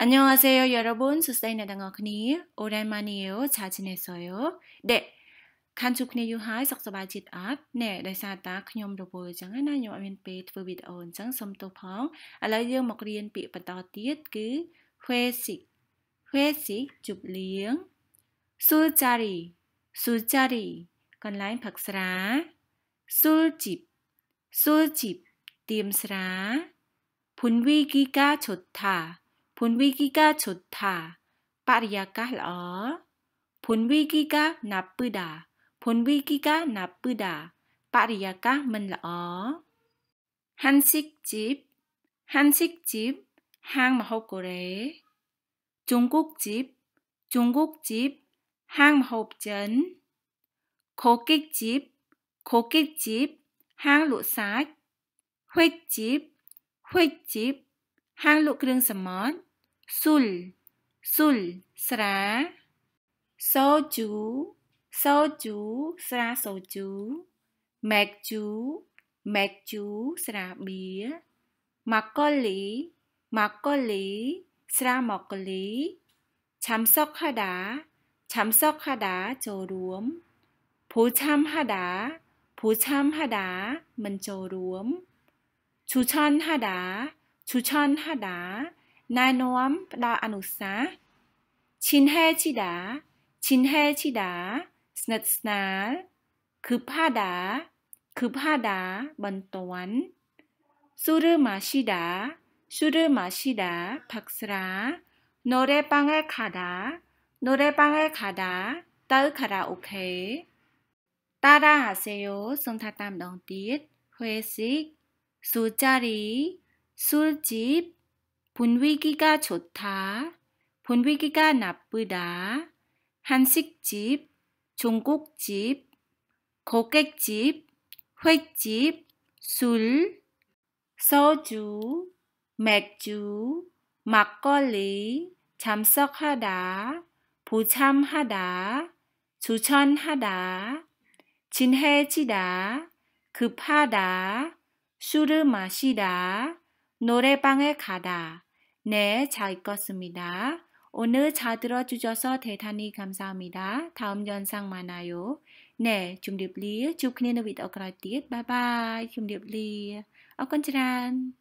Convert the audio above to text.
안녕하세요여러분សួស្តីអ្នកទាំងអស់គ្នាអូរ៉ៃម៉ានីយោឆាជនេសយោដេខាន់ជួបគ្នាយូរហើយសុខសប្បាយចិត្តអត់ណែដោយសារតាខ្ញុំរវល់អញ្ចឹងណាខ្ញុំអត់មាន ពេលធ្វើវីដេអូអញ្ចឹងសូមទោសផងឥឡូវយើង មករៀនពាក្យបន្តទៀតគឺ huesi huesi ជប់លៀង sulchari sulchari កន្លែងផឹកស្រា sulchip sulchip ទៀមស្រា phunwi kika chotha พุนวิกิกาชุดถาปริยากาหลอพุนวิกิกานับปืดาพุนวิกิกานับปืดาปริยากามันหลอฮันซิกจิบฮันซิกจิบห้างมหกรจงกุกจิบจงกุกจิบห้างมหบเจนโคกิกจิบโคกิกจิบห้างหลุซากฮวยจิบฮวยจิบห้างหลุเครื่องสมอน 술, 술, 스라, 소주, 소주, 스라, 소주, 맥주, 맥주, 스라, 비어, 막걸리, 막걸리, 스라, 막걸리, 잠석하다, 잠석하다, 저룸, 보참하다, 보참하다, 먼저룸, 추천하다, 추천하다, นายน้อมดาอนุสาชินแฮชิดาชินแฮชิดาสนัดสนา คือผ้าดา คือผ้าดาบันตวนสุรมาชิดาสุรมาชิดาผักสราโนเรปังแอคาดาโนเรปังแอคาดาเตอร์คาราโอเค ตาราเซโยทรงทาตามดองติดเฮซิกสุจารีสุจิบ 분위기가 좋다, 분위기가 나쁘다, 한식집, 중국집, 고객집, 횟집, 술, 소주, 맥주, 막걸리, 잠석하다, 부참하다, 주천하다, 진해지다, 급하다, 술을 마시다, 노래방에 가다. 네, 잘읽었습니 다. 오늘잘들어주셔서대단히감사합니 다. 다음영상만나 요. 네, 좀리블 리, 주그네는위드어그라이티 드, 바이바 이, 좀리블 리, 어건지 란.